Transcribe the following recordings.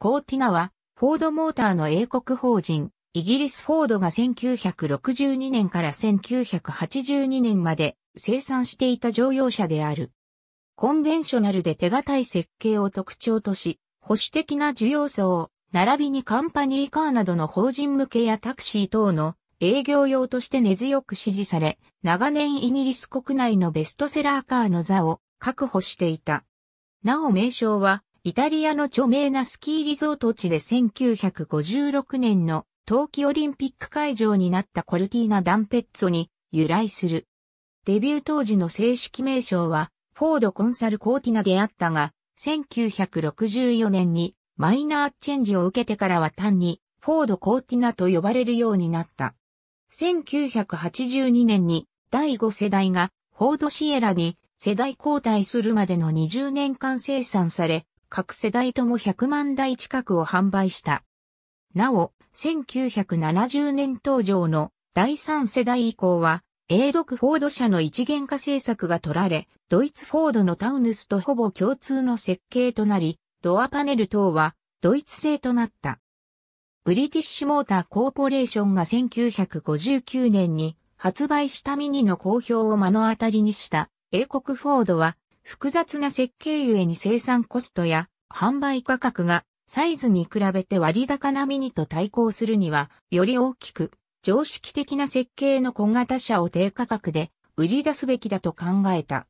コーティナは、フォードモーターの英国法人、イギリスフォードが1962年から1982年まで生産していた乗用車である。コンベンショナルで手堅い設計を特徴とし、保守的な需要層、並びにカンパニーカーなどの法人向けやタクシー等の営業用として根強く支持され、長年イギリス国内のベストセラーカーの座を確保していた。なお名称は、イタリアの著名なスキーリゾート地で1956年の冬季オリンピック会場になったコルティーナ・ダンペッツォに由来する。デビュー当時の正式名称はフォードコンサルコーティナであったが、1964年にマイナーチェンジを受けてからは単にフォードコーティナと呼ばれるようになった。1982年に第5世代がフォードシエラに世代交代するまでの20年間生産され、各世代とも100万台近くを販売した。なお、1970年登場の第3世代以降は、英独フォード社の一元化政策が取られ、ドイツフォードのタウヌスとほぼ共通の設計となり、ドアパネル等はドイツ製となった。ブリティッシュモーターコーポレーションが1959年に発売したミニの好評を目の当たりにした英国フォードは複雑な設計ゆえに生産コストや販売価格がサイズに比べて割高なミニと対抗するには、より大きく、常識的な設計の小型車を低価格で売り出すべきだと考えた。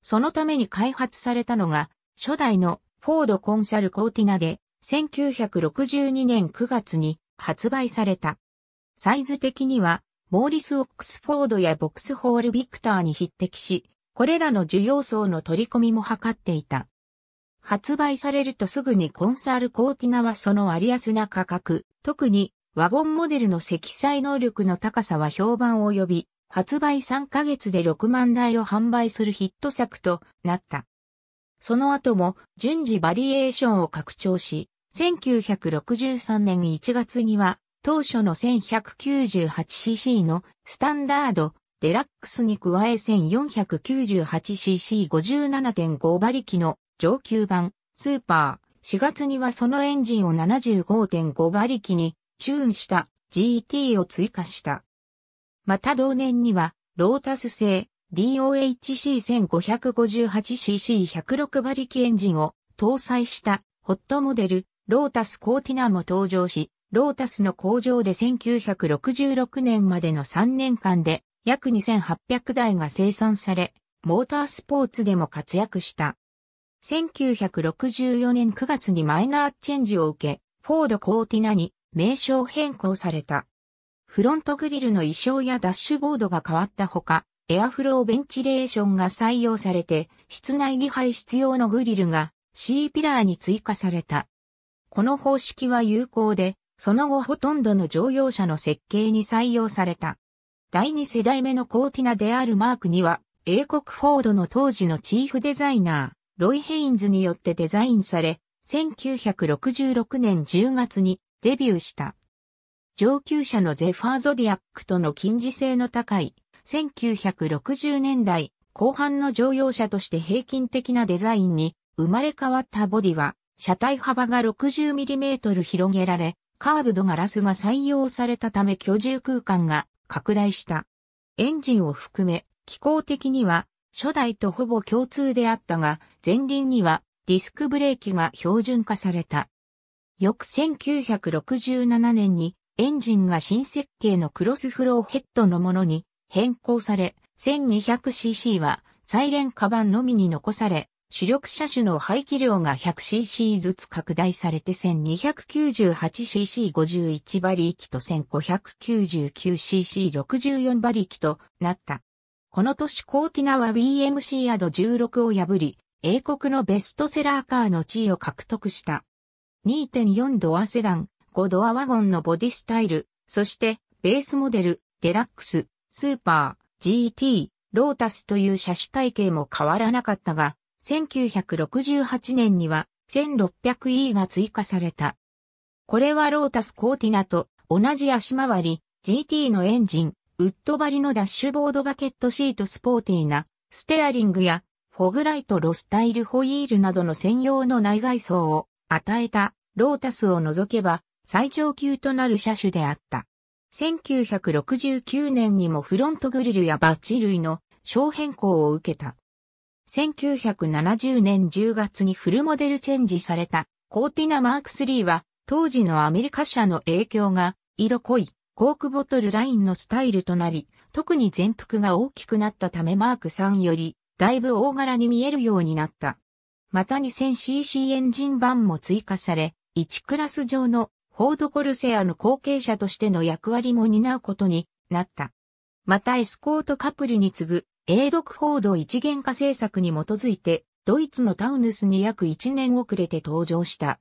そのために開発されたのが、初代のフォードコンサルコーティナで、1962年9月に発売された。サイズ的には、モーリス・オックスフォードやボックスホール・ビクターに匹敵し、これらの需要層の取り込みも図っていた。発売されるとすぐにコンサルコーティナはその割安な価格、特にワゴンモデルの積載能力の高さは評判を呼び、発売3ヶ月で6万台を販売するヒット作となった。その後も順次バリエーションを拡張し、1963年1月には当初の 1198cc のスタンダードデラックスに加え 1498cc57.5 馬力の上級版スーパー。4月にはそのエンジンを75.5馬力にチューンした GT を追加した。また同年にはロータス製 DOHC1558cc106 馬力エンジンを搭載したホットモデルロータスコーティナも登場し、ロータスの工場で1966年までの3年間で約2800台が生産され、モータースポーツでも活躍した。1964年9月にマイナーチェンジを受け、フォードコーティナに名称変更された。フロントグリルの衣装やダッシュボードが変わったほか、エアフローベンチレーションが採用されて、室内に排室用のグリルが C ピラーに追加された。この方式は有効で、その後ほとんどの乗用車の設計に採用された。第2世代目のコーティナであるマークには、英国フォードの当時のチーフデザイナー、ロイ・ヘインズによってデザインされ、1966年10月にデビューした。上級者のゼファーゾディアックとの近似性の高い、1960年代後半の乗用車として平均的なデザインに生まれ変わったボディは、車体幅が 60mm 広げられ、カーブドガラスが採用されたため居住空間が拡大した。エンジンを含め、機構的には初代とほぼ共通であったが、前輪にはディスクブレーキが標準化された。翌1967年にエンジンが新設計のクロスフローヘッドのものに変更され、1200cc はサイレンカバンのみに残され、主力車種の排気量が 100cc ずつ拡大されて 1298cc51 馬力と 1599cc64 馬力となった。この年コーティナは BMC アド16を破り、英国のベストセラーカーの地位を獲得した。2.4ドアセダン、5ドアワゴンのボディスタイル、そしてベースモデル、デラックス、スーパー、GT、ロータスという車種体系も変わらなかったが、1968年には 1600E が追加された。これはロータスコーティナと同じ足回り、GT のエンジン、ウッド張りのダッシュボードバケットシートスポーティーな、ステアリングや、フォグライトロスタイルホイールなどの専用の内外装を与えたロータスを除けば最上級となる車種であった。1969年にもフロントグリルやバッチ類の小変更を受けた。1970年10月にフルモデルチェンジされたコーティナマーク3は当時のアメリカ車の影響が色濃いコークボトルラインのスタイルとなり、特に全幅が大きくなったためマーク3よりだいぶ大柄に見えるようになった。また 2000cc エンジン版も追加され、1クラス上のフォードコルセアの後継者としての役割も担うことになった。またエスコートカプルに次ぐ英独報道一元化政策に基づいて、ドイツのタウヌスに約1年遅れて登場した。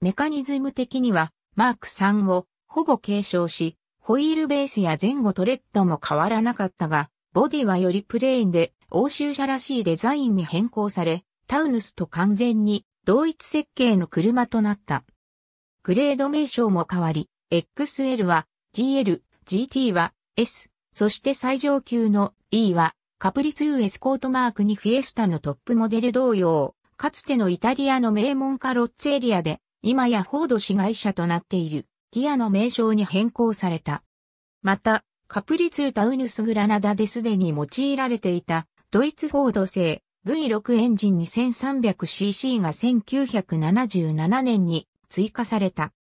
メカニズム的には、マーク3をほぼ継承し、ホイールベースや前後トレッドも変わらなかったが、ボディはよりプレーンで欧州車らしいデザインに変更され、タウヌスと完全に同一設計の車となった。グレード名称も変わり、XL は GL、GT は S、そして最上級の E はカプリツーエスコートマークにフィエスタのトップモデル同様、かつてのイタリアの名門カロッツエリアで、今やフォード市会社となっている、ギアの名称に変更された。また、カプリツータウヌスグラナダですでに用いられていた、ドイツフォード製 V6 エンジン 2300cc が1977年に追加された。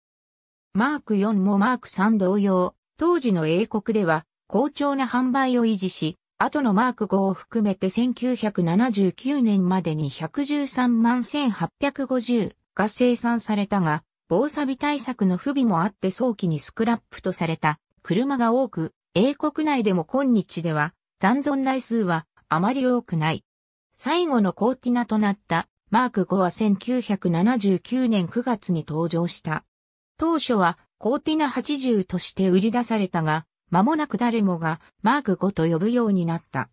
マーク4もマーク3同様、当時の英国では、好調な販売を維持し、後のマーク5を含めて1979年までに113万1850が生産されたが、防錆対策の不備もあって早期にスクラップとされた車が多く、英国内でも今日では残存台数はあまり多くない。最後のコーティナとなったマーク5は1979年9月に登場した。当初はコーティナ80として売り出されたが、間もなく誰もがマーク5と呼ぶようになった。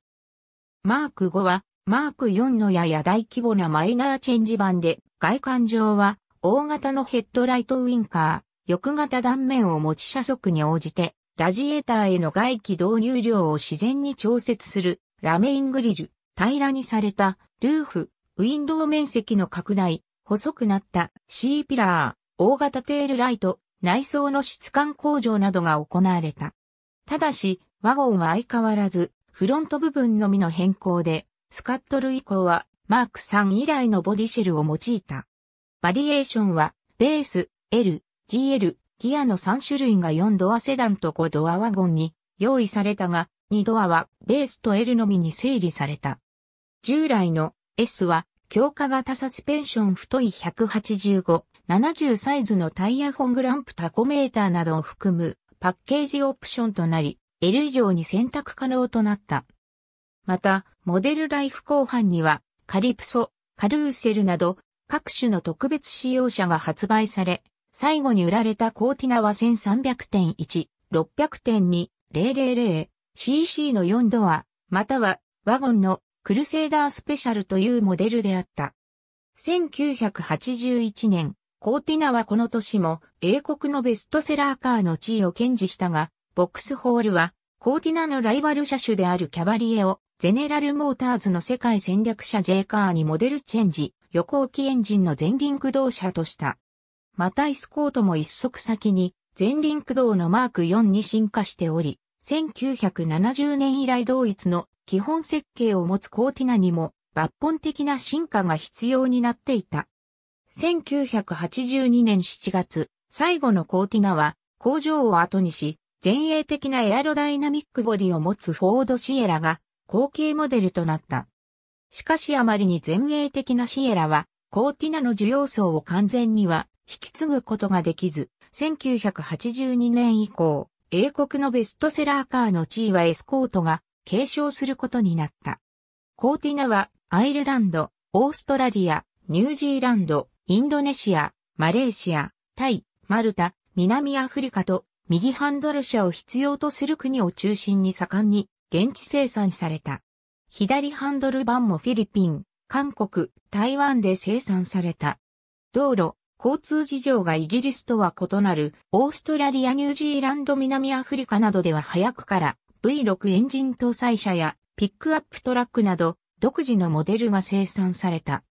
マーク5はマーク4のやや大規模なマイナーチェンジ版で、外観上は大型のヘッドライトウインカー、翼型断面を持ち車速に応じて、ラジエーターへの外気導入量を自然に調節する、ラメイングリル、平らにされた、ルーフ、ウィンドウ面積の拡大、細くなった、C ピラー、大型テールライト、内装の質感向上などが行われた。ただし、ワゴンは相変わらず、フロント部分のみの変更で、スカットル以降は、マーク3以来のボディシェルを用いた。バリエーションは、ベース、L、GL、ギアの3種類が4ドアセダンと5ドアワゴンに用意されたが、2ドアはベースと L のみに整理された。従来の S は強化型サスペンション太い185、70サイズのタイヤフォングランプタコメーターなどを含むパッケージオプションとなり、L 以上に選択可能となった。また、モデルライフ後半には、カリプソ、カルーセルなど、各種の特別使用者が発売され、最後に売られたコーティナは1300.1、600.2、000、CC の4ドア、または、ワゴンのクルセイダースペシャルというモデルであった。1981年、コーティナはこの年も英国のベストセラーカーの地位を堅持したが、ボックスホールはコーティナのライバル車種であるキャバリエをゼネラルモーターズの世界戦略車 J カーにモデルチェンジ、横置きエンジンの前輪駆動車とした。またイスコートも一足先に前輪駆動のマーク4に進化しており、1970年以来同一の基本設計を持つコーティナにも抜本的な進化が必要になっていた。1982年7月、最後のコーティナは工場を後にし、前衛的なエアロダイナミックボディを持つフォードシエラが後継モデルとなった。しかしあまりに前衛的なシエラは、コーティナの需要層を完全には引き継ぐことができず、1982年以降、英国のベストセラーカーの地位はエスコートが継承することになった。コーティナはアイルランド、オーストラリア、ニュージーランド、インドネシア、マレーシア、タイ、マルタ、南アフリカと右ハンドル車を必要とする国を中心に盛んに現地生産された。左ハンドル版もフィリピン、韓国、台湾で生産された。道路、交通事情がイギリスとは異なるオーストラリア、ニュージーランド、南アフリカなどでは早くから V6 エンジン搭載車やピックアップトラックなど独自のモデルが生産された。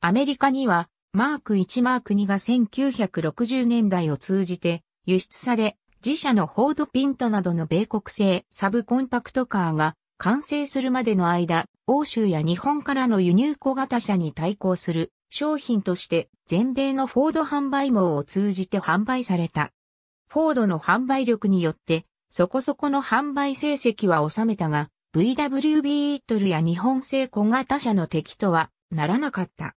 アメリカにはマーク1マーク2が1960年代を通じて輸出され、自社のフォードピントなどの米国製サブコンパクトカーが完成するまでの間、欧州や日本からの輸入小型車に対抗する商品として全米のフォード販売網を通じて販売された。フォードの販売力によってそこそこの販売成績は収めたが、VW ビートルや日本製小型車の敵とはならなかった。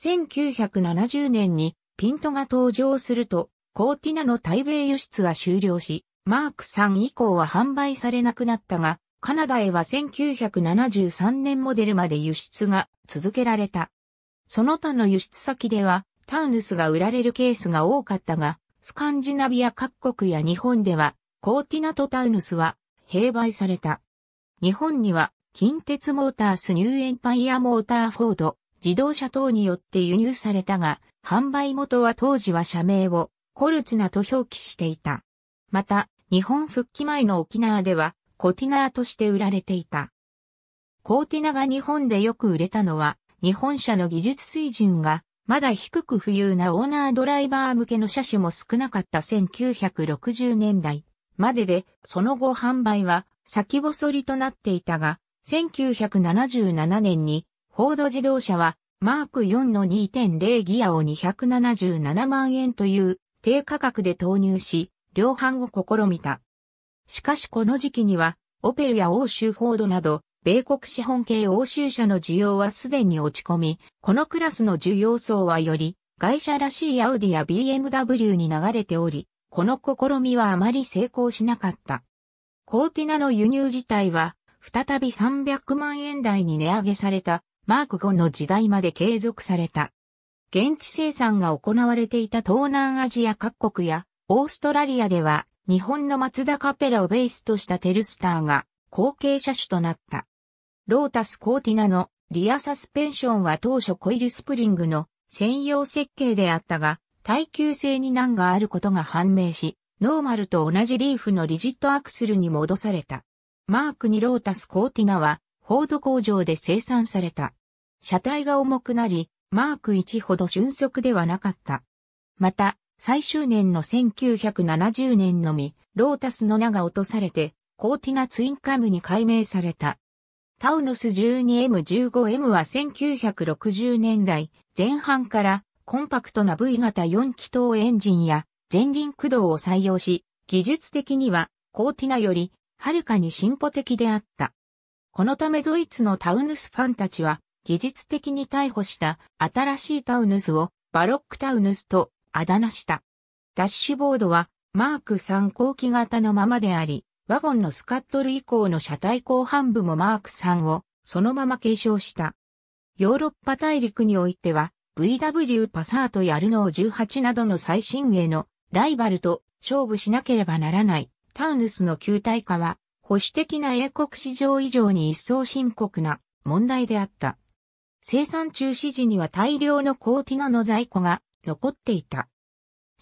1970年にピントが登場すると、コーティナの対米輸出は終了し、マーク3以降は販売されなくなったが、カナダへは1973年モデルまで輸出が続けられた。その他の輸出先では、タウヌスが売られるケースが多かったが、スカンジナビア各国や日本では、コーティナとタウヌスは併売された。日本には、近鉄モータースニューエンパイアモーターフォード、自動車等によって輸入されたが、販売元は当時は社名をコルツナと表記していた。また、日本復帰前の沖縄ではコティナーとして売られていた。コーティナが日本でよく売れたのは、日本車の技術水準がまだ低く富裕なオーナードライバー向けの車種も少なかった1960年代までで、その後販売は先細りとなっていたが、1977年にフォード自動車は、マーク4の2.0ギアを277万円という低価格で投入し、量販を試みた。しかしこの時期には、オペルや欧州フォードなど、米国資本系欧州車の需要はすでに落ち込み、このクラスの需要層はより、外車らしいアウディや BMW に流れており、この試みはあまり成功しなかった。コーティナの輸入自体は、再び300万円台に値上げされたマーク5の時代まで継続された。現地生産が行われていた東南アジア各国やオーストラリアでは日本のマツダカペラをベースとしたテルスターが後継車種となった。ロータスコーティナのリアサスペンションは当初コイルスプリングの専用設計であったが耐久性に難があることが判明し、ノーマルと同じリーフのリジットアクセルに戻された。マーク2ロータスコーティナはフォード工場で生産された。車体が重くなり、マーク1ほど瞬速ではなかった。また、最終年の1970年のみ、ロータスの名が落とされて、コーティナツインカムに改名された。タウヌス 12M15M は1960年代前半からコンパクトな V 型4気筒エンジンや前輪駆動を採用し、技術的にはコーティナよりはるかに進歩的であった。このためドイツのタウヌスファンたちは技術的に逮捕した新しいタウヌスをバロックタウヌスとあだ名した。ダッシュボードはマーク3後期型のままであり、ワゴンのスカットル以降の車体後半部もマーク3をそのまま継承した。ヨーロッパ大陸においては VW パサートやルノー18などの最新鋭のライバルと勝負しなければならないタウヌスの球体化は保守的な英国市場以上に一層深刻な問題であった。生産中止時には大量のコーティナの在庫が残っていた。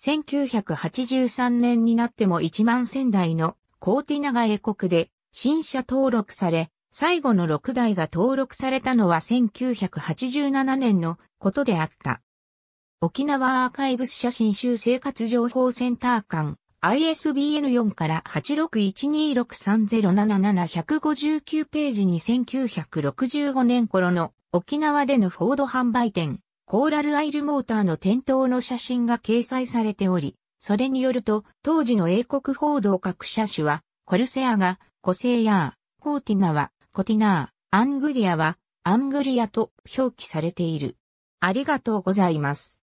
1983年になっても1万千台のコーティナが英国で新車登録され、最後の6台が登録されたのは1987年のことであった。沖縄アーカイブス写真集生活情報センター間 ISBN4 から86126307759ページに1965年頃の沖縄でのフォード販売店、コーラルアイルモーターの店頭の写真が掲載されており、それによると、当時の英国報道各車種は、コルセアが、コセイヤー、コーティナは、コティナー、アングリアは、アングリアと表記されている。ありがとうございます。